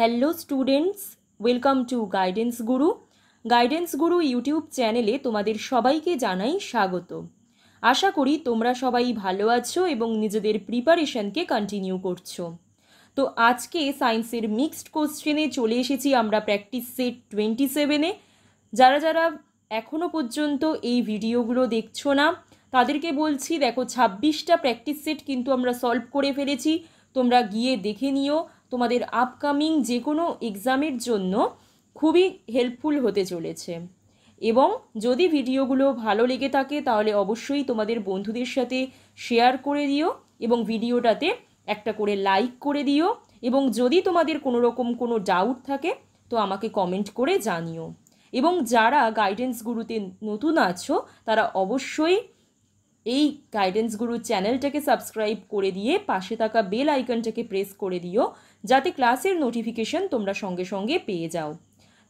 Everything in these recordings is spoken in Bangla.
Hello students welcome to Guidance Guru Guidance Guru YouTube চ্যানেলে তোমাদের সবাইকে জানাই স্বাগত আশা করি তোমরা সবাই ভালো আছো এবং নিজেদের প্রিপারেশনকে কন্টিনিউ করছো তো আজকে সায়েন্সের মিক্সড কোশ্চেনে চলে এসেছি আমরা প্র্যাকটিস সেট টোয়েন্টি সেভেনে যারা যারা এখনও পর্যন্ত এই ভিডিওগুলো দেখছো না তাদেরকে বলছি দেখো ছাব্বিশটা প্র্যাকটিস সেট কিন্তু আমরা সলভ করে ফেলেছি তোমরা গিয়ে দেখে নিও তোমাদের আপকামিং যে কোনো এক্সামের জন্য খুবই হেল্পফুল হতে চলেছে এবং যদি ভিডিওগুলো ভালো লেগে থাকে তাহলে অবশ্যই তোমাদের বন্ধুদের সাথে শেয়ার করে দিও এবং ভিডিওটাতে একটা করে লাইক করে দিও এবং যদি তোমাদের কোনো রকম কোনো ডাউট থাকে তো আমাকে কমেন্ট করে জানিও এবং যারা গাইডেন্স গুরুতে নতুন আছো তারা অবশ্যই এই গাইডেন্স গুরু চ্যানেলটাকে সাবস্ক্রাইব করে দিয়ে পাশে থাকা বেল আইকনটাকে প্রেস করে দিও যাতে ক্লাসের নোটিফিকেশন তোমরা সঙ্গে সঙ্গে পেয়ে যাও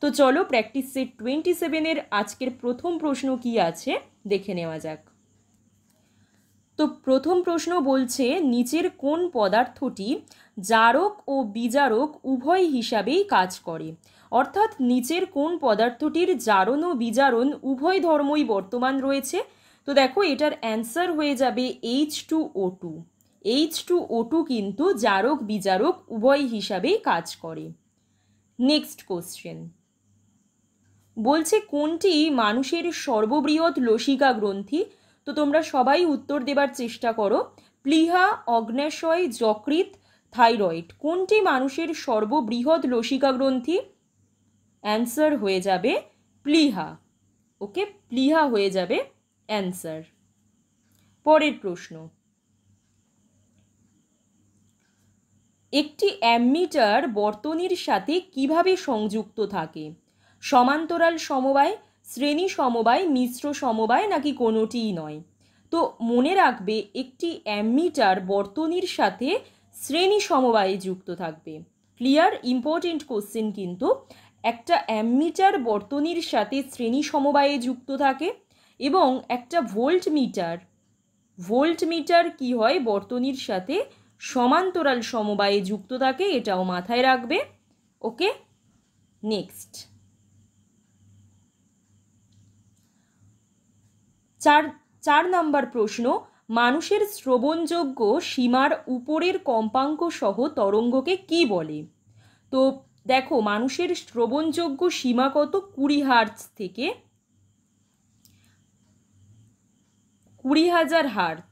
তো চলো প্র্যাকটিস সেট টোয়েন্টি সেভেনের আজকের প্রথম প্রশ্ন কি আছে দেখে নেওয়া যাক তো প্রথম প্রশ্ন বলছে নিচের কোন পদার্থটি জারক ও বিজারক উভয় হিসাবেই কাজ করে অর্থাৎ নিচের কোন পদার্থটির জারণ ও বিজারণ উভয় ধর্মই বর্তমান রয়েছে তো দেখো এটার অ্যান্সার হয়ে যাবে H two O two H two O two কিন্তু জারক বিজারক উভয় হিসাবেই কাজ করে নেক্সট কোশ্চেন বলছে কোনটি মানুষের সর্ববৃহৎ লসিকা গ্রন্থি তো তোমরা সবাই উত্তর দেবার চেষ্টা করো প্লিহা অগ্নাশয় যকৃত থাইরয়েড কোনটি মানুষের সর্ববৃহৎ লসিকা গ্রন্থি অ্যান্সার হয়ে যাবে প্লিহা ওকে প্লিহা হয়ে যাবে অ্যান্সার পরের প্রশ্ন একটি অ্যামমিটার বর্তনীর সাথে কিভাবে সংযুক্ত থাকে সমান্তরাল সমবায় শ্রেণী সমবায় মিশ্র সমবায় নাকি কোনোটিই নয় তো মনে রাখবে একটি অ্যামমিটার বর্তনীর সাথে শ্রেণী সমবায়ে যুক্ত থাকবে ক্লিয়ার ইম্পর্টেন্ট কোশ্চেন কিন্তু একটা অ্যামমিটার বর্তনীর সাথে শ্রেণী সমবায়ে যুক্ত থাকে এবং একটা ভোল্ট মিটার ভোল্ট মিটার কী হয় বর্তনীর সাথে সমান্তরাল সমবায়ে যুক্ত থাকে এটাও মাথায় রাখবে ওকে নেক্সট চার চার নাম্বার প্রশ্ন মানুষের শ্রবণযোগ্য সীমার উপরের কম্পাঙ্ক সহ তরঙ্গকে কি বলে তো দেখো মানুষের শ্রবণযোগ্য সীমা কত কুড়ি হার্জ থেকে কুড়ি হাজার হার্জ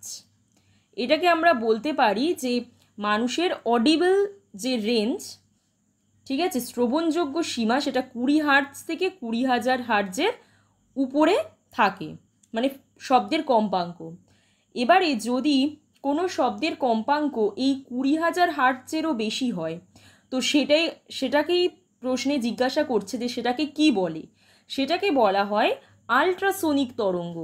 এটাকে আমরা বলতে পারি যে মানুষের অডিবল যে রেঞ্জ ঠিক আছে শ্রবণযোগ্য সীমা সেটা কুড়ি হার্জ থেকে কুড়ি হাজার হার্জের উপরে থাকে মানে শব্দের কম্পাঙ্ক এবারে যদি কোনো শব্দের কম্পাঙ্ক এই কুড়ি হাজার হার্জেরও বেশি হয় তো সেটাই সেটাকেই প্রশ্নে জিজ্ঞাসা করছে যে সেটাকে কি বলে সেটাকে বলা হয় আল্ট্রাসোনিক তরঙ্গ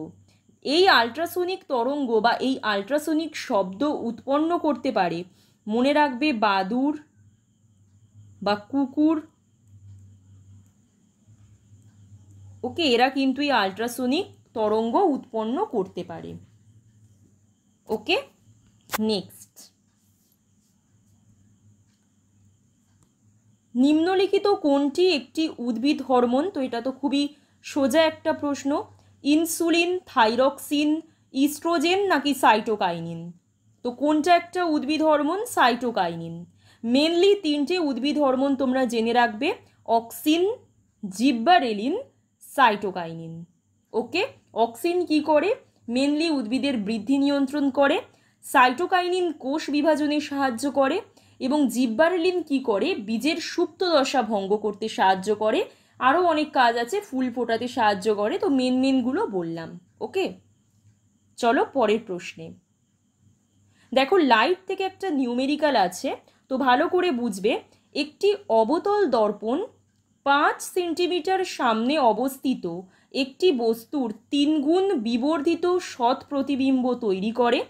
এই আল্ট্রাসোনিক তরঙ্গ বা এই আল্ট্রাসোনিক শব্দ উৎপন্ন করতে পারে মনে রাখবে বাদুর বা কুকুর ওকে এরা কিন্তু এই আল্ট্রাসোনিক তরঙ্গ উৎপন্ন করতে পারে ওকে নেক্সট নিম্নলিখিত কোনটি একটি উদ্ভিদ হরমোন তো এটা তো খুবই সোজা একটা প্রশ্ন ইনসুলিন থাইরক্সিন ইস্ট্রোজেন নাকি সাইটোকাইনিন তো কোনটা একটা উদ্ভিদ হরমোন সাইটোকাইনিন মেনলি তিনটে উদ্ভিদ হরমোন তোমরা জেনে রাখবে auxin gibberellin cytokinin okay auxin কি করে মেনলি উদ্ভিদের বৃদ্ধি নিয়ন্ত্রণ করে সাইটোকাইনিন কোষ বিভাজনে সাহায্য করে এবং জিব্বারেলিন কি করে বীজের সুপ্ত দশা ভঙ্গ করতে সাহায্য করে আরও অনেক কাজ আছে ফুল ফোটাতে সাহায্য করে তো মেন মেনগুলো বললাম ওকে চলো পরের প্রশ্নে দেখো লাইট থেকে একটা নিউমেরিক্যাল আছে তো ভালো করে বুঝবে একটি অবতল দর্পণ পাঁচ সেন্টিমিটার সামনে অবস্থিত একটি বস্তুর তিনগুণ বিবর্ধিত সৎ প্রতিবিম্ব তৈরি করে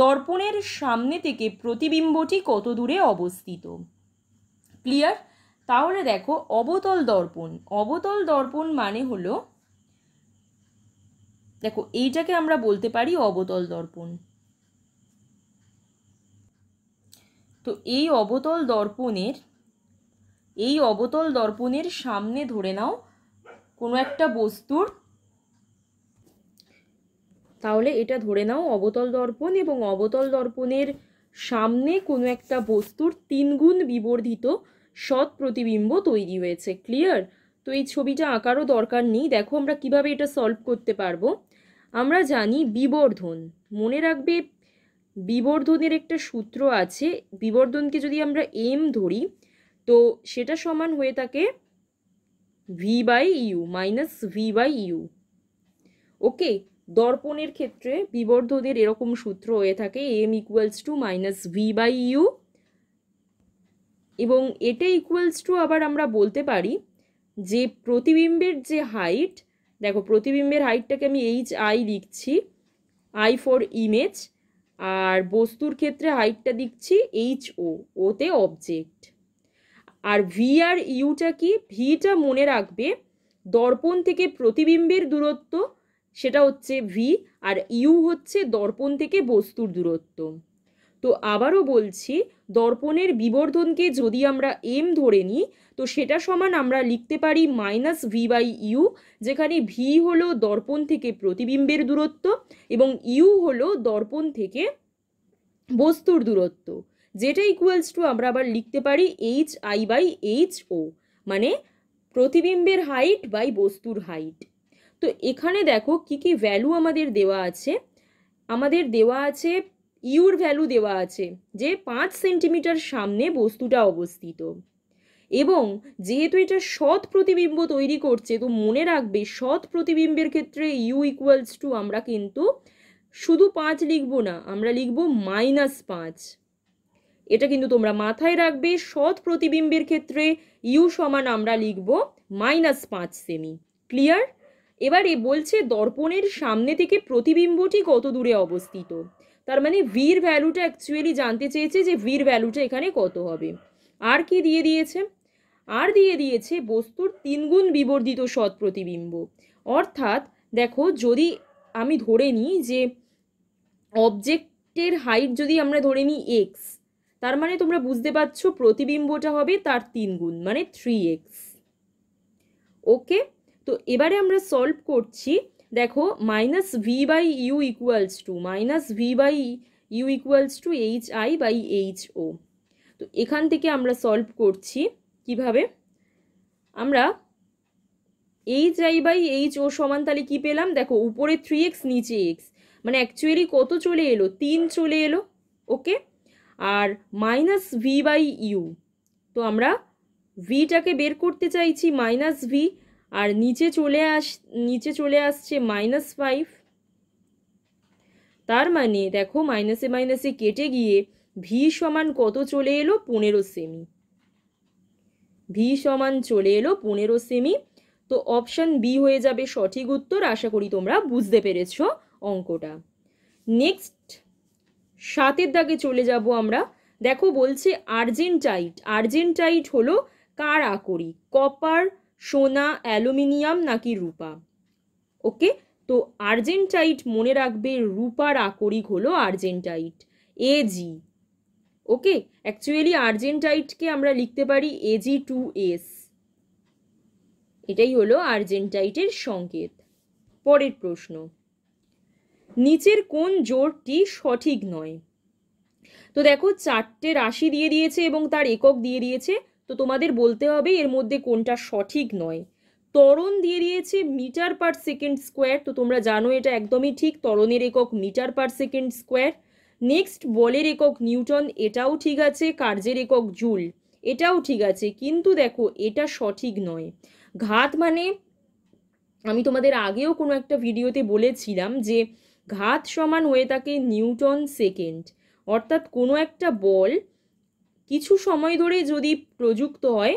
দর্পণের সামনে থেকে প্রতিবিম্বটি কত দূরে অবস্থিত ক্লিয়ার তাহলে দেখো অবতল দর্পণ অবতল দর্পণ মানে হলো দেখো এইটাকে আমরা বলতে পারি অবতল দর্পণ তো এই অবতল দর্পণের এই অবতল দর্পণের সামনে ধরে নাও কোনো একটা বস্তুর তাহলে এটা ধরে নাও অবতল দর্পণ এবং অবতল দর্পণের সামনে কোনো একটা বস্তুর তিনগুণ বিবর্ধিত সৎ প্রতিবিম্ব তৈরি হয়েছে ক্লিয়ার তো এই ছবিটা আঁকারও দরকার নেই দেখো আমরা কিভাবে এটা সলভ করতে পারবো আমরা জানি বিবর্ধন মনে রাখবে বিবর্ধনের একটা সূত্র আছে বিবর্ধনকে যদি আমরা এম ধরি তো সেটা সমান হয়ে থাকে v by u minus v by u okay দর্পণের ক্ষেত্রে বিবর্ধনের এরকম সূত্র হয়ে থাকে m equals to minus v by u এবং এটা ইকুয়ালস টু আবার আমরা বলতে পারি যে প্রতিবিম্বের যে হাইট দেখো প্রতিবিম্বের হাইটটাকে আমি এইচ আই লিখছি আই ফর ইমেজ আর বস্তুর ক্ষেত্রে হাইটটা দিচ্ছি এইচ ও ওতে অবজেক্ট আর ভি আর ইউটা কি ভিটা মনে রাখবে দর্পণ থেকে প্রতিবিম্বের দূরত্ব সেটা হচ্ছে ভি আর ইউ হচ্ছে দর্পণ থেকে বস্তুর দূরত্ব তো আবারও বলছি দর্পণের বিবর্ধনকে যদি আমরা এম ধরে নিই তো সেটা সমান আমরা লিখতে পারি মাইনাস ভি বাই ইউ যেখানে ভি হলো দর্পণ থেকে প্রতিবিম্বের দূরত্ব এবং ইউ হলো দর্পণ থেকে বস্তুর দূরত্ব যেটা ইকুয়ালস টু আমরা আবার লিখতে পারি h i by h o মানে প্রতিবিম্বের হাইট বাই বস্তুর হাইট তো এখানে দেখো কি কি ভ্যালু আমাদের দেওয়া আছে আমাদের দেওয়া আছে ইউর ভ্যালু দেওয়া আছে যে পাঁচ সেন্টিমিটার সামনে বস্তুটা অবস্থিত এবং যেহেতু এটা সৎ প্রতিবিম্ব তৈরি করছে তো মনে রাখবে সৎ প্রতিবিম্বের ক্ষেত্রে ইউ ইকুয়ালস টু আমরা কিন্তু শুধু পাঁচ লিখবো না আমরা লিখব মাইনাস পাঁচ এটা কিন্তু তোমরা মাথায় রাখবে সৎ প্রতিবিম্বের ক্ষেত্রে ইউ সমান আমরা লিখব মাইনাস পাঁচ সেমি ক্লিয়ার এবারে বলছে দর্পণের সামনে থেকে প্রতিবিম্বটি কত দূরে অবস্থিত তার মানে ভির ভ্যালুটা অ্যাকচুয়ালি জানতে চেয়েছে যে ভির ভ্যালুটা এখানে কত হবে আর কি দিয়ে দিয়েছে আর দিয়ে দিয়েছে বস্তুর তিনগুণ বিবর্ধিত সৎ প্রতিবিম্ব অর্থাৎ দেখো যদি আমি ধরে নিই যে অবজেক্টের হাইট যদি আমরা ধরে নিই এক্স তার মানে তোমরা বুঝতে পারছো প্রতিবিম্বটা হবে তার তিন গুণ মানে থ্রি এক্স ওকে তো এবারে আমরা সলভ করছি দেখো minus v by u equals to minus v by u equals to h i by h o তো এখান থেকে আমরা সলভ করছি কিভাবে আমরা h i by h o সমান তাহলে কী পেলাম দেখো উপরে থ্রি এক্স নিচে এক্স মানে অ্যাকচুয়ালি কত চলে এলো তিন চলে এলো ওকে আর মাইনাস ভি বাই ইউ তো আমরা ভিটাকে বের করতে চাইছি মাইনাস ভি আর নিচে চলে আস নিচে চলে আসছে মাইনাস ফাইভ তার মানে দেখো মাইনাসে মাইনাসে কেটে গিয়ে ভি সমান কত চলে এলো পনেরো সেমি ভি সমান চলে এলো পনেরো সেমি তো অপশান বি হয়ে যাবে সঠিক উত্তর আশা করি তোমরা বুঝতে পেরেছ অঙ্কটা নেক্সট সাতের দাগে চলে যাব আমরা দেখো বলছে আর্জেন্টাইট আর্জেন্টাইট হলো কার আকরিক কপার সোনা অ্যালুমিনিয়াম নাকি রূপা ওকে তো আর্জেন্টাইট মনে রাখবে রূপার আকরিক হলো আর্জেন্টাইট এ জি ওকে অ্যাকচুয়ালি আর্জেন্টাইটকে আমরা লিখতে পারি এজি টু এস এটাই হলো আর্জেন্টাইটের সংকেত পরের প্রশ্ন নিচের কোন জোরটি সঠিক নয় তো দেখো চারটে রাশি দিয়ে দিয়েছে এবং তার একক দিয়ে দিয়েছে তো তোমাদের বলতে হবে এর মধ্যে কোনটা সঠিক নয় তরণ দিয়ে দিয়েছে মিটার পার সেকেন্ড স্কোয়ার তো তোমরা জানো এটা একদমই ঠিক তরণের একক metre per second square next বলের একক নিউটন এটাও ঠিক আছে কার্যের একক জুল এটাও ঠিক আছে কিন্তু দেখো এটা সঠিক নয় ঘাত মানে আমি তোমাদের আগেও কোনো একটা ভিডিওতে বলেছিলাম যে ঘাত সমান হয়ে থাকে নিউটন সেকেন্ড অর্থাৎ কোনো একটা বল কিছু সময় ধরে যদি প্রযুক্ত হয়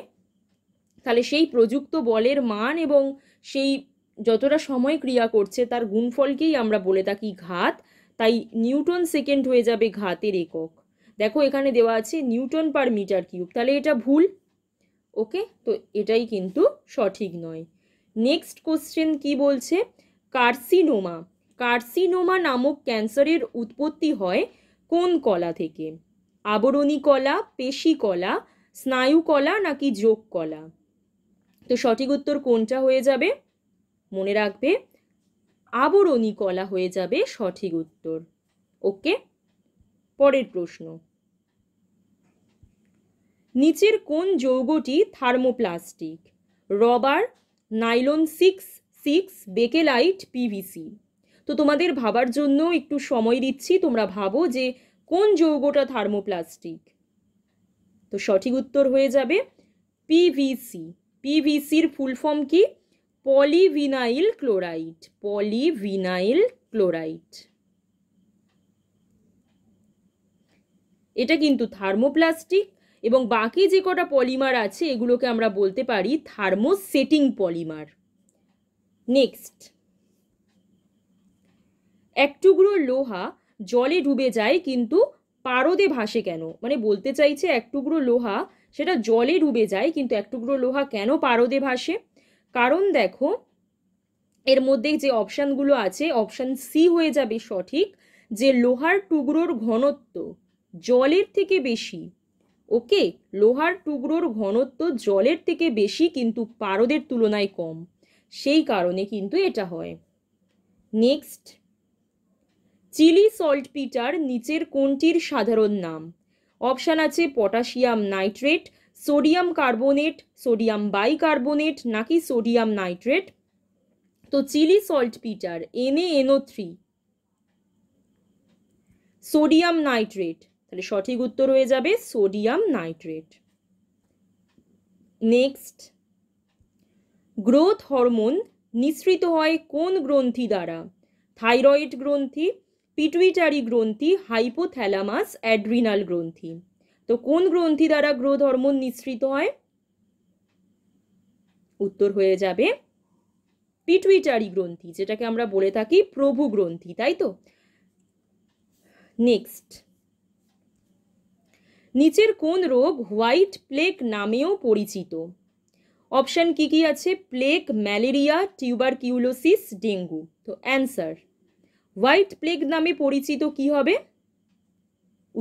তাহলে সেই প্রযুক্ত বলের মান এবং সেই যতটা সময় ক্রিয়া করছে তার গুণফলকেই আমরা বলে থাকি ঘাত তাই নিউটন সেকেন্ড হয়ে যাবে ঘাতের একক দেখো এখানে দেওয়া আছে নিউটন পার মিটার কিউব তাহলে এটা ভুল ওকে তো এটাই কিন্তু সঠিক নয় নেক্সট কোশ্চেন কি বলছে কার্সিনোমা কার্সিনোমা নামক ক্যান্সারের উৎপত্তি হয় কোন কলা থেকে আবরণী কলা পেশি কলা স্নায়ু কলা নাকি যোগ কলা তো সঠিক উত্তর কোনটা হয়ে যাবে মনে রাখবে আবরণী কলা হয়ে যাবে সঠিক উত্তর ওকে পরের প্রশ্ন নিচের কোন যৌগটি thermoplastic rubber nylon six six bakelite PVC তো তোমাদের ভাবার জন্য একটু সময় দিচ্ছি তোমরা ভাবো যে কোন যৌগটা থার্মোপ্লাস্টিক তো সঠিক উত্তর হয়ে যাবে পিভিসি পিভিসির ফুল ফর্ম কি পলিভিনাইল ক্লোরাইড পলিভিনাইল ক্লোরাইড এটা কিন্তু থার্মোপ্লাস্টিক এবং বাকি যে কটা পলিমার আছে এগুলোকে আমরা বলতে পারি থার্মোসেটিং পলিমার নেক্সট এক টুকরো লোহা জলে ডুবে যায় কিন্তু পারদে ভাসে কেন মানে বলতে চাইছে এক টুকরো লোহা সেটা জলে ডুবে যায় কিন্তু এক টুকরো লোহা কেন পারদে ভাসে কারণ দেখো এর মধ্যে যে অপশানগুলো আছে অপশান সি হয়ে যাবে সঠিক যে লোহার টুকরোর ঘনত্ব জলের থেকে বেশি ওকে লোহার টুকরোর ঘনত্ব জলের থেকে বেশি কিন্তু পারদের তুলনায় কম সেই কারণে কিন্তু এটা হয় নেক্সট চিলি সল্ট পিটার নিচের কোনটির সাধারণ নাম অপশান আছে potassium nitrate sodium carbonate sodium bicarbonate নাকি সোডিয়াম নাইট্রেট তো Chile saltpetre NO three sodium nitrate তাহলে সঠিক উত্তর হয়ে যাবে sodium nitrate next growth hormone নিঃসৃত হয় কোন গ্রন্থি দ্বারা থাইরয়েড গ্রন্থি পিটুইটারি গ্রন্থি হাইপোথ্যালামাস অ্যাড্রিনাল গ্রন্থি তো কোন গ্রন্থি দ্বারা গ্রোথ হরমোন নিঃসৃত হয় উত্তর হয়ে যাবে পিটুইটারি গ্রন্থি যেটাকে আমরা বলে থাকি প্রভু গ্রন্থি তাই তো নেক্সট নিচের কোন রোগ হোয়াইট প্লেক নামেও পরিচিত অপশান কি কি আছে প্লেক ম্যালেরিয়া টিউবারকিউলোসিস ডেঙ্গু তো অ্যান্সার হোয়াইট প্লেগ নামে পরিচিত কি হবে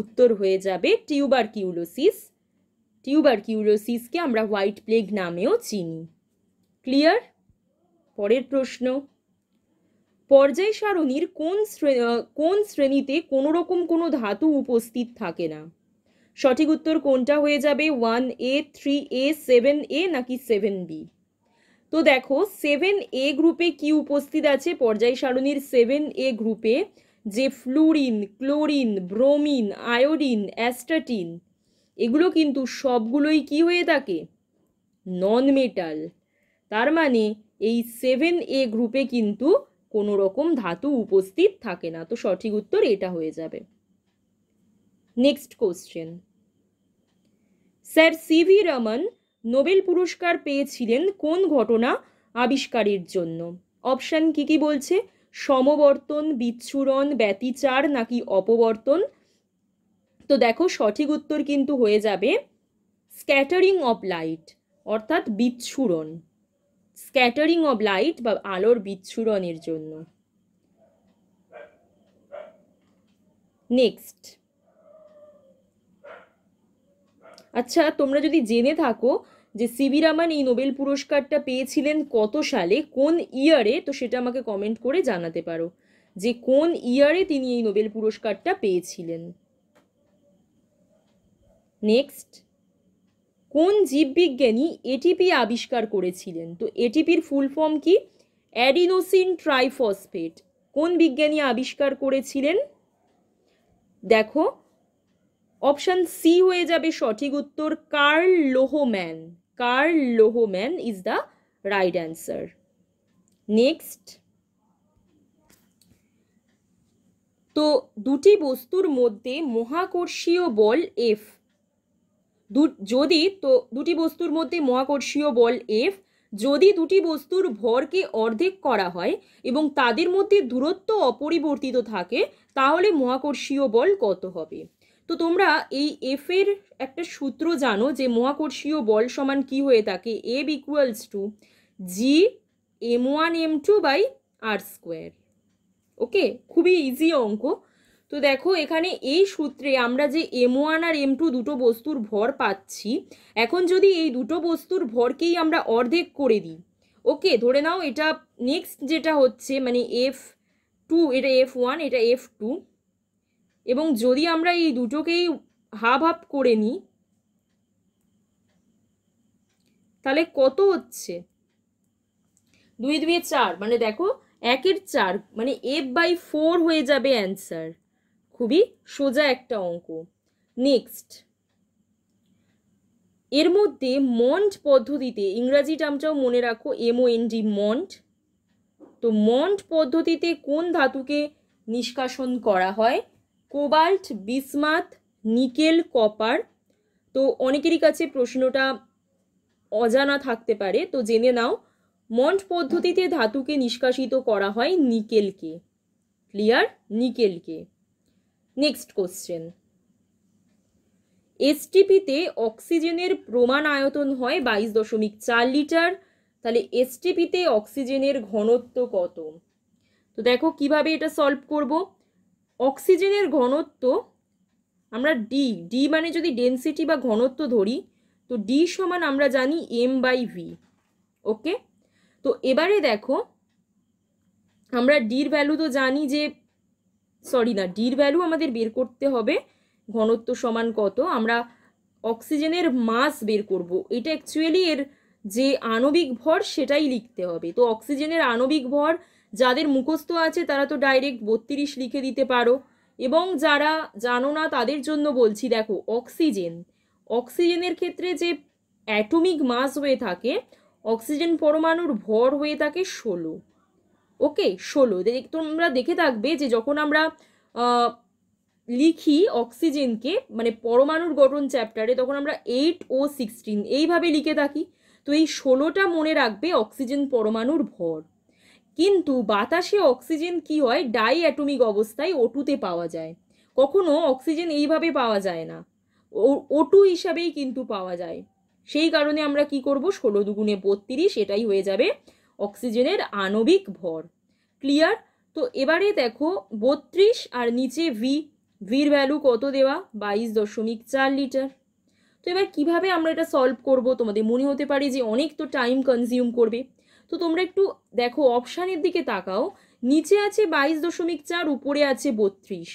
উত্তর হয়ে যাবে টিউবার কিউলোসিস টিউবার কিউলোসিসকে আমরা হোয়াইট প্লেগ নামেও চিনি ক্লিয়ার পরের প্রশ্ন পর্যায় সারণীর কোন কোন শ্রেণীতে কোনো রকম কোনো ধাতু উপস্থিত থাকে না সঠিক উত্তর কোনটা হয়ে যাবে one A three A seven A নাকি সেভেন বি তো দেখো সেভেন এ গ্রুপে কি উপস্থিত আছে পর্যায় সারণীর সেভেন এ গ্রুপে যে fluorine chlorine bromine iodine astatine এগুলো কিন্তু সবগুলোই কি হয়ে থাকে নন মেটাল তার মানে এই সেভেন এ গ্রুপে কিন্তু কোনো রকম ধাতু উপস্থিত থাকে না তো সঠিক উত্তর এটা হয়ে যাবে next question sir C V Raman Nobel পুরস্কার পেয়েছিলেন কোন ঘটনা আবিষ্কারের জন্য অপশান কি কি বলছে সমবর্তন বিচ্ছুরণ ব্যতিচার নাকি অপবর্তন তো দেখো সঠিক উত্তর কিন্তু হয়ে যাবে স্ক্যাটারিং অব লাইট অর্থাৎ বিচ্ছুরণ স্ক্যাটারিং অব লাইট বা আলোর বিচ্ছুরণের জন্য নেক্সট আচ্ছা তোমরা যদি জেনে থাকো যে সিবি রামান এই নোবেল পুরস্কারটা পেয়েছিলেন কত সালে কোন ইয়ারে তো সেটা আমাকে কমেন্ট করে জানাতে পারো যে কোন ইয়ারে তিনি এই নোবেল পুরস্কারটা পেয়েছিলেন নেক্সট কোন জীববিজ্ঞানী এটিপি আবিষ্কার করেছিলেন তো এটিপির ফুল ফর্ম কি অ্যাডিনোসিন ট্রাইফসফেট কোন বিজ্ঞানী আবিষ্কার করেছিলেন দেখো অপশান সি হয়ে যাবে সঠিক উত্তর Karl Lohmann Karl Lohoman is the right answer next তো দুটি বস্তুর মধ্যে মহাকর্ষীয় বল এফ যদি তো দুটি বস্তুর মধ্যে মহাকর্ষীয় বল এফ যদি দুটি বস্তুর ভরকে অর্ধেক করা হয় এবং তাদের মধ্যে দূরত্ব অপরিবর্তিত থাকে তাহলে মহাকর্ষীয় বল কত হবে তো তোমরা এই এফ এর একটা সূত্র জানো যে মহাকর্ষীয় বল সমান কি হয়ে থাকে F equals to G m one m two by r square okay খুবই ইজি অঙ্ক তো দেখো এখানে এই সূত্রে আমরা যে এম ওয়ান আর এম টু দুটো বস্তুর ভর পাচ্ছি এখন যদি এই দুটো বস্তুর ভরকেই আমরা অর্ধেক করে দিই ওকে ধরে নাও এটা নেক্সট যেটা হচ্ছে মানে এফ টু এটা এফ ওয়ান এটা এফ টু এবং যদি আমরা এই দুটোকেই হাব হাব করে নিই তাহলে কত হচ্ছে দুই দুই চার মানে দেখো একের চার মানে এফ বাই ফোর হয়ে যাবে অ্যান্সার খুবই সোজা একটা অঙ্ক নেক্সট এর মধ্যে মন্ট পদ্ধতিতে ইংরাজি টার্মটাও মনে রাখো এমও ডি মন্ট তো মন্ট পদ্ধতিতে কোন ধাতুকে নিষ্কাশন করা হয় কোবাল্ট বিসমাত নিকেল কপার তো অনেকেরই কাছে প্রশ্নটা অজানা থাকতে পারে তো জেনে নাও মন্ট পদ্ধতিতে ধাতুকে নিষ্কাশিত করা হয় নিকেলকে ক্লিয়ার নিকেলকে নেক্সট কোশ্চেন এসটিপিতে অক্সিজেনের প্রমাণ আয়তন হয় বাইশ দশমিক চার লিটার তাহলে এসটিপিতে অক্সিজেনের ঘনত্ব কত তো দেখো কিভাবে এটা সলভ করব অক্সিজেনের ঘনত্ব আমরা ডি ডি মানে যদি ডেনসিটি বা ঘনত্ব ধরি তো ডি সমান আমরা জানি এম বাই ভি ওকে তো এবারে দেখো আমরা ডির ভ্যালু তো জানি যে সরি না ডির ভ্যালু আমাদের বের করতে হবে ঘনত্ব সমান কত আমরা অক্সিজেনের মাস বের করব এটা অ্যাকচুয়ালি এর যে আণবিক ভর সেটাই লিখতে হবে তো অক্সিজেনের আণবিক ভর যাদের মুখস্থ আছে তারা তো ডাইরেক্ট বত্রিশ লিখে দিতে পারো এবং যারা জানো না তাদের জন্য বলছি দেখো অক্সিজেন অক্সিজেনের ক্ষেত্রে যে অ্যাটমিক মাস হয়ে থাকে অক্সিজেন পরমাণুর ভর হয়ে থাকে ষোলো ওকে ষোলো তোমরা দেখে থাকবে যে যখন আমরা লিখি অক্সিজেনকে মানে পরমাণুর গঠন চ্যাপ্টারে তখন আমরা এইট ও সিক্সটিন এইভাবে লিখে থাকি তো এই ষোলোটা মনে রাখবে অক্সিজেন পরমাণুর ভর কিন্তু বাতাসে অক্সিজেন কি হয় ডাই অ্যাটমিক অবস্থায় ওটুতে পাওয়া যায় কখনো অক্সিজেন এইভাবে পাওয়া যায় না ওটু হিসাবেই কিন্তু পাওয়া যায় সেই কারণে আমরা কি করব ষোলো দুগুণে বত্রিশ এটাই হয়ে যাবে অক্সিজেনের আণবিক ভর ক্লিয়ার তো এবারে দেখো বত্রিশ আর নিচে ভি ভির ভ্যালু কত দেওয়া বাইশ দশমিক চার লিটার তো এবার কিভাবে আমরা এটা সলভ করব তোমাদের মনে হতে পারে যে অনেক তো টাইম কনজিউম করবে তো তোমরা একটু দেখো অপশানের দিকে তাকাও নিচে আছে বাইশ দশমিক চার উপরে আছে বত্রিশ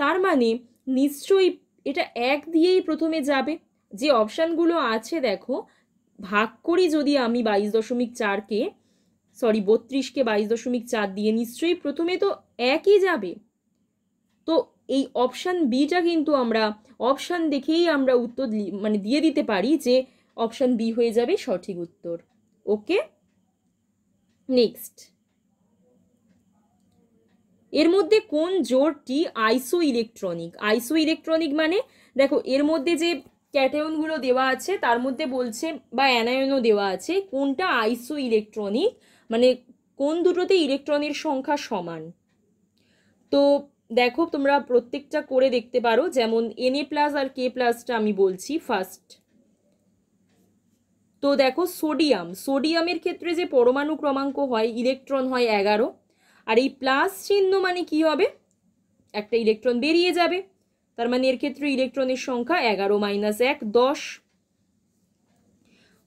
তার মানে নিশ্চয়ই এটা এক দিয়েই প্রথমে যাবে যে অপশানগুলো আছে দেখো ভাগ করি যদি আমি বাইশ দশমিক চারকে সরি বত্রিশকে বাইশ দশমিক চার দিয়ে নিশ্চয়ই প্রথমে তো একই যাবে তো এই অপশান বিটা কিন্তু আমরা অপশান দেখেই আমরা উত্তর মানে দিয়ে দিতে পারি যে অপশান বি হয়ে যাবে সঠিক উত্তর ওকে নেক্সট এর মধ্যে কোন জোরটি আইসো ইলেকট্রনিক আইসো ইলেকট্রনিক মানে দেখো এর মধ্যে যে ক্যাটায়নগুলো দেওয়া আছে তার মধ্যে বলছে বা অ্যানায়নও দেওয়া আছে কোনটা আইসো ইলেকট্রনিক মানে কোন দুটোতে ইলেকট্রনের সংখ্যা সমান তো দেখো তোমরা প্রত্যেকটা করে দেখতে পারো যেমন এন এ প্লাস আর কে প্লাসটা আমি বলছি ফার্স্ট তো দেখো সোডিয়াম সোডিয়ামের ক্ষেত্রে যে পরমাণু ক্রমাঙ্ক হয় ইলেকট্রন হয় এগারো আর এই প্লাস চিহ্ন মানে কি হবে একটা ইলেকট্রন বেরিয়ে যাবে তার মানে এর ক্ষেত্রে ইলেকট্রনের সংখ্যা এগারো মাইনাস এক দশ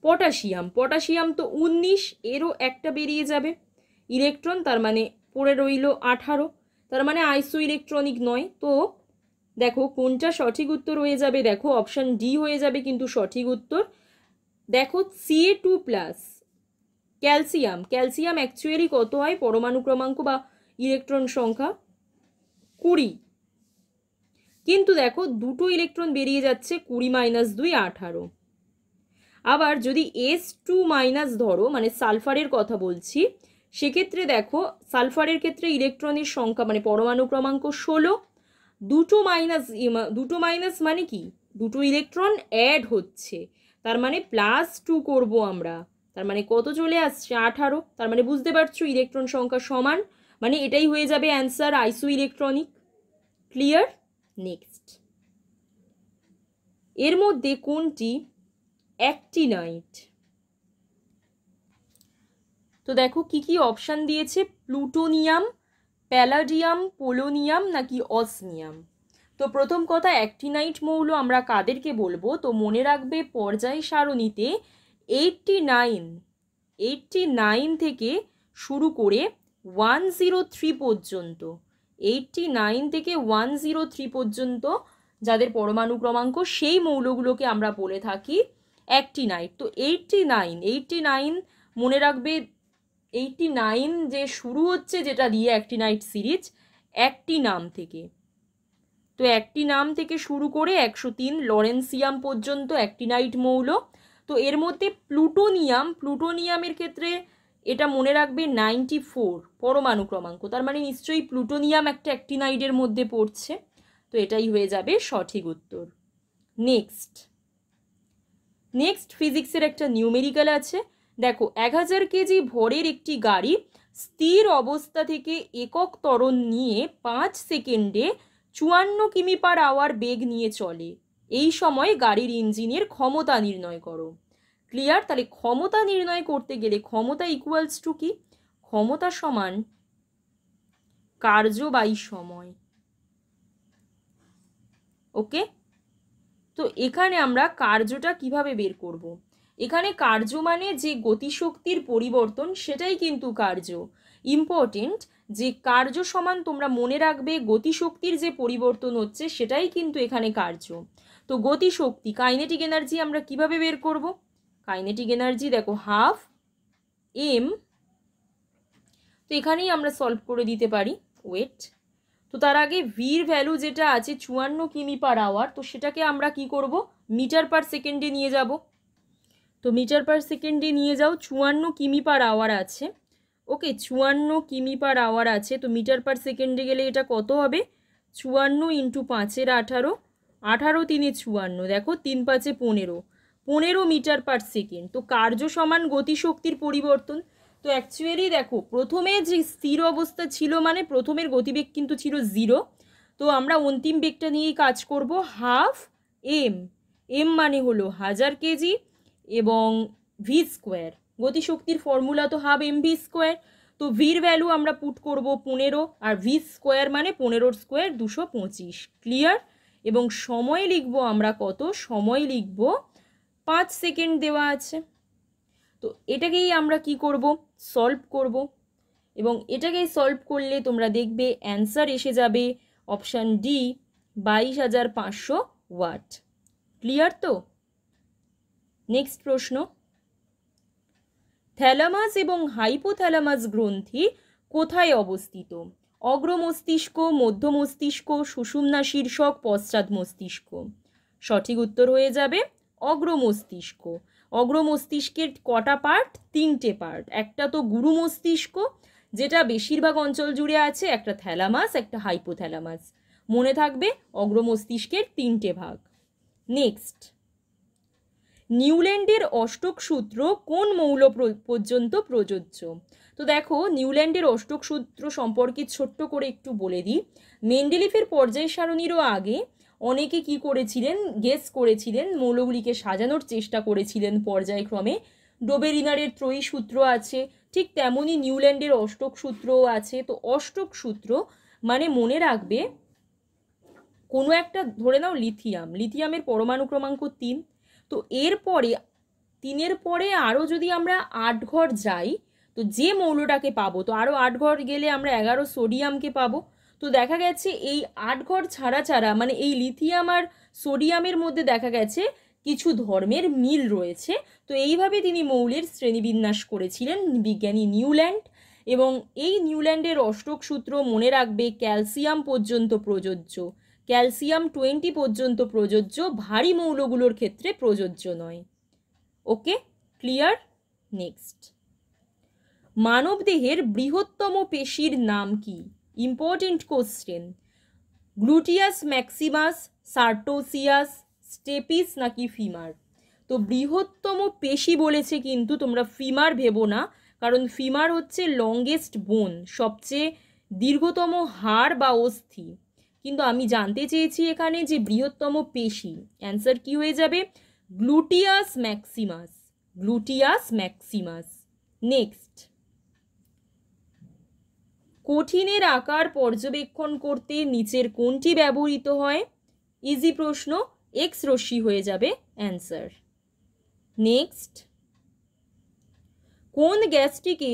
পটাশিয়াম পটাশিয়াম তো উনিশ এরও একটা বেরিয়ে যাবে ইলেকট্রন তার মানে পড়ে রইল আঠারো তার মানে আইসো ইলেকট্রনিক নয় তো দেখো কোনটা সঠিক উত্তর হয়ে যাবে দেখো অপশান ডি হয়ে যাবে কিন্তু সঠিক উত্তর দেখো C A two plus calcium calcium actually কত হয় পরমাণু ক্রমাঙ্ক বা ইলেকট্রন সংখ্যা কুড়ি কিন্তু দেখো দুটো ইলেকট্রন বেরিয়ে যাচ্ছে কুড়ি মাইনাস দুই আঠারো আবার যদি এস টু মাইনাস ধরো মানে সালফারের কথা বলছি সেক্ষেত্রে দেখো সালফারের ক্ষেত্রে ইলেকট্রনের সংখ্যা মানে পরমাণু ক্রমাঙ্ক ষোলো দুটো মাইনাস দুটো মাইনাস মানে কি দুটো ইলেকট্রন অ্যাড হচ্ছে তার মানে প্লাস টু করবো আমরা তার মানে কত চলে আসছে আঠারো তার মানে বুঝতে পারছো ইলেকট্রন সংখ্যা সমান মানে এটাই হয়ে যাবে অ্যান্সার আইসো ইলেকট্রনিক ক্লিয়ার নেক্সট এর মধ্যে কোনটি অ্যাক্টিনাইট তো দেখো কি কি অপশান দিয়েছে প্লুটোনিয়াম প্যালাডিয়াম পোলোনিয়াম নাকি অসমিয়াম তো প্রথম কথা অ্যাক্টিনাইট মৌল আমরা কাদেরকে বলবো তো মনে রাখবে পর্যায় সারণীতে এইটটি নাইন এইটটি নাইন থেকে শুরু করে ওয়ান জিরো থ্রি পর্যন্ত এইটটি নাইন থেকে ওয়ান জিরো থ্রি পর্যন্ত যাদের পরমাণু ক্রমাঙ্ক সেই মৌলগুলোকে আমরা বলে থাকি নাইট তো এইটটি নাইন এইটটি নাইন মনে রাখবে এইটটি নাইন যে শুরু হচ্ছে যেটা দিয়ে অ্যাক্টিনাইট সিরিজ নাম থেকে তো একটি নাম থেকে শুরু করে একশো তিন লরেন্সিয়াম পর্যন্ত অ্যাক্টিনাইট মৌল তো এর মধ্যে প্লুটোনিয়াম প্লুটোনিয়ামের ক্ষেত্রে এটা মনে রাখবে নাইনটি ফোর পরমাণু ক্রমাঙ্ক তার মানে নিশ্চয়ই প্লুটোনিয়াম একটা অ্যাক্টিনাইডের মধ্যে পড়ছে তো এটাই হয়ে যাবে সঠিক উত্তর নেক্সট নেক্সট ফিজিক্সের একটা নিউমেরিক্যাল আছে দেখো এক হাজার কেজি ভরের একটি গাড়ি স্থির অবস্থা থেকে একক ত্বরণ নিয়ে পাঁচ সেকেন্ডে চুয়ান্ন কিমি পার আওয়ার বেগ নিয়ে চলে এই সময় গাড়ির ইঞ্জিনের ক্ষমতা নির্ণয় করো ক্লিয়ার তাহলে ক্ষমতা নির্ণয় করতে গেলে ক্ষমতা ইকুয়ালস টু কি ক্ষমতা সমান কার্যবায়ী সময় ওকে তো এখানে আমরা কার্যটা কিভাবে বের করব। এখানে কার্য মানে যে গতিশক্তির পরিবর্তন সেটাই কিন্তু কার্য ইম্পর্টেন্ট যে কার্য সমান তোমরা মনে রাখবে গতিশক্তির যে পরিবর্তন হচ্ছে সেটাই কিন্তু এখানে কার্য তো গতিশক্তি কাইনেটিক এনার্জি আমরা কিভাবে বের করব কাইনেটিক এনার্জি দেখো হাফ এম তো এখানেই আমরা সলভ করে দিতে পারি ওয়েট তো তার আগে ভির ভ্যালু যেটা আছে চুয়ান্ন কিমি পার আওয়ার তো সেটাকে আমরা কি করব মিটার পার সেকেন্ডে নিয়ে যাব তো মিটার পার সেকেন্ডে নিয়ে যাও চুয়ান্ন কিমি পার আওয়ার আছে ওকে চুয়ান্ন কিমি পার আওয়ার আছে তো মিটার পার সেকেন্ডে গেলে এটা কত হবে চুয়ান্ন ইন্টু পাঁচের আঠারো আঠারো তিনে চুয়ান্ন দেখো তিন পাঁচে পনেরো পনেরো মিটার পার সেকেন্ড তো কার্য সমান গতিশক্তির পরিবর্তন তো অ্যাকচুয়ালি দেখো প্রথমে যে স্থির অবস্থা ছিল মানে প্রথমের গতিবেগ কিন্তু ছিল জিরো তো আমরা অন্তিম বেগটা নিয়েই কাজ করব হাফ এম এম মানে হলো হাজার কেজি এবং ভি স্কোয়ার গতিশক্তির ফর্মুলা তো হাফ এম ভি স্কোয়ার তো ভির ভ্যালু আমরা পুট করব পনেরো আর ভি স্কোয়ার মানে পনেরোর স্কোয়ার দুশো পঁচিশ ক্লিয়ার এবং সময় লিখব আমরা কত সময় লিখব পাঁচ সেকেন্ড দেওয়া আছে তো এটাকেই আমরা কি করব সলভ করব এবং এটাকেই সলভ করলে তোমরা দেখবে অ্যান্সার এসে যাবে অপশান ডি বাইশ হাজার পাঁচশো ওয়াট ক্লিয়ার তো নেক্সট প্রশ্ন থ্যালামাস এবং হাইপোথ্যালামাস গ্রন্থি কোথায় অবস্থিত অগ্র মস্তিষ্ক মধ্য মস্তিষ্ক শীর্ষক পশ্চাৎ মস্তিষ্ক সঠিক উত্তর হয়ে যাবে অগ্র মস্তিষ্ক অগ্র মস্তিষ্কের কটা পার্ট তিনটে পার্ট একটা তো গুরু মস্তিষ্ক যেটা বেশিরভাগ অঞ্চল জুড়ে আছে একটা থ্যালামাস একটা হাইপোথ্যালামাস মনে থাকবে অগ্র মস্তিষ্কের তিনটে ভাগ নেক্সট নিউল্যান্ডের অষ্টক সূত্র কোন মৌল পর্যন্ত প্রযোজ্য তো দেখো নিউল্যান্ডের অষ্টক সূত্র সম্পর্কে ছোট্ট করে একটু বলে দিই মেন্ডেলিফের পর্যায় সারণীরও আগে অনেকে কি করেছিলেন গেস করেছিলেন মৌলগুলিকে সাজানোর চেষ্টা করেছিলেন পর্যায়ক্রমে ডোবেরিনারের ত্রয়ী সূত্র আছে ঠিক তেমনই নিউল্যান্ডের অষ্টক সূত্রও আছে তো অষ্টক সূত্র মানে মনে রাখবে কোনো একটা ধরে নাও লিথিয়াম লিথিয়ামের পরমাণু ক্রমাঙ্ক তিন তো এরপরে তিনের পরে আরও যদি আমরা আট ঘর যাই তো যে মৌলটাকে পাবো তো আরও আট ঘর গেলে আমরা এগারো সোডিয়ামকে পাবো তো দেখা গেছে এই আট ঘর ছাড়া ছাড়া মানে এই লিথিয়াম আর সোডিয়ামের মধ্যে দেখা গেছে কিছু ধর্মের মিল রয়েছে তো এইভাবে তিনি মৌলের শ্রেণীবিন্যাস করেছিলেন বিজ্ঞানী নিউল্যান্ড এবং এই নিউল্যান্ডের অষ্টক সূত্র মনে রাখবে ক্যালসিয়াম পর্যন্ত প্রযোজ্য ক্যালসিয়াম টোয়েন্টি পর্যন্ত প্রযোজ্য ভারী মৌলগুলোর ক্ষেত্রে প্রযোজ্য নয় ওকে ক্লিয়ার নেক্সট মানবদেহের বৃহত্তম পেশির নাম কি important question gluteus maximus sartorius stapes নাকি ফিমার তো বৃহত্তম পেশি বলেছে কিন্তু তোমরা ফিমার ভেবো না কারণ ফিমার হচ্ছে লংগেস্ট বোন সবচেয়ে দীর্ঘতম হাড় বা অস্থি কিন্তু আমি জানতে চেয়েছি এখানে যে বৃহত্তম পেশি অ্যান্সার কি হয়ে যাবে gluteus maximus gluteus maximus next কঠিনের আকার পর্যবেক্ষণ করতে নিচের কোনটি ব্যবহৃত হয় ইজি প্রশ্ন এক্স রশ্মি হয়ে যাবে অ্যান্সার নেক্সট কোন গ্যাসটিকে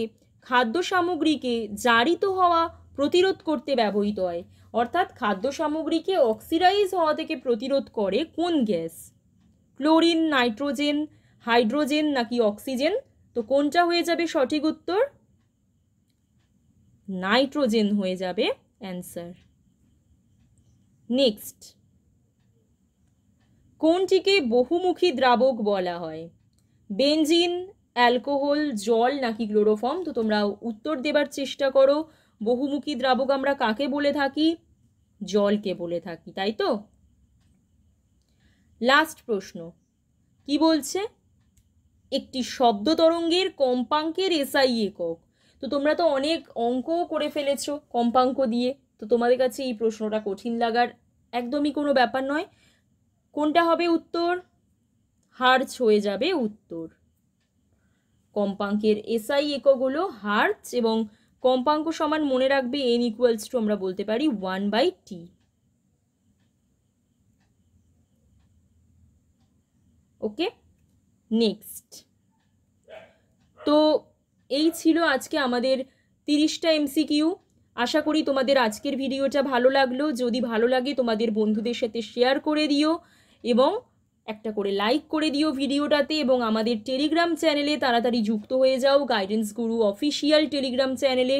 খাদ্য সামগ্রীকে জারিত হওয়া প্রতিরোধ করতে ব্যবহৃত হয় অর্থাৎ খাদ্য সামগ্রীকে অক্সিডাইজ হওয়া থেকে প্রতিরোধ করে কোন গ্যাস ক্লোরিন নাইট্রোজেন হাইড্রোজেন নাকি অক্সিজেন তো কোনটা হয়ে যাবে সঠিক উত্তর নাইট্রোজেন হয়ে যাবে অ্যান্সার নেক্সট কোনটিকে বহুমুখী দ্রাবক বলা হয় বেঞ্জিন অ্যালকোহল জল নাকি ক্লোরোফর্ম তো তোমরা উত্তর দেবার চেষ্টা করো বহুমুখী দ্রাবক আমরা কাকে বলে থাকি জলকে বলে থাকি তাই তো লাস্ট প্রশ্ন কি বলছে একটি শব্দ তরঙ্গের কম্পাঙ্কের এসআই একক তো তোমরা তো অনেক অঙ্কও করে ফেলেছো কম্পাঙ্ক দিয়ে তো তোমাদের কাছে এই প্রশ্নটা কঠিন লাগার একদমই কোনো ব্যাপার নয় কোনটা হবে উত্তর হার্চ হয়ে যাবে উত্তর কম্পাঙ্কের এসআই একক হলো হার্চ এবং কম্পাঙ্ক সমান মনে রাখবে এন ইকুয়ালস টু আমরা বলতে পারি one by T okay next তো এই ছিল আজকে আমাদের তিরিশটা এমসিকিউ আশা করি তোমাদের আজকের ভিডিওটা ভালো লাগলো যদি ভালো লাগে তোমাদের বন্ধুদের সাথে শেয়ার করে দিও এবং একটা করে লাইক করে দিও ভিডিওটাতে এবং আমাদের টেলিগ্রাম চ্যানেলে তাড়াতাড়ি যুক্ত হয়ে যাও গাইডেন্স গুরু অফিসিয়াল টেলিগ্রাম চ্যানেলে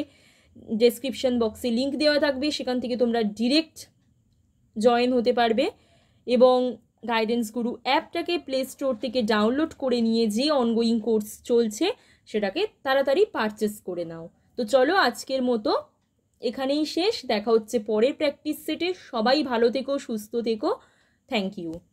ডেসক্রিপশন বক্সে লিংক দেওয়া থাকবে সেখান থেকে তোমরা ডিরেক্ট জয়েন হতে পারবে এবং গাইডেন্স গুরু অ্যাপটাকে প্লে স্টোর থেকে ডাউনলোড করে নিয়ে যে অনগোয়িং কোর্স চলছে সেটাকে তাড়াতাড়ি পারচেস করে নাও তো চলো আজকের মতো এখানেই শেষ দেখা হচ্ছে পরের প্র্যাকটিস সেটে সবাই ভালো থেকো সুস্থ থেকো থ্যাংক ইউ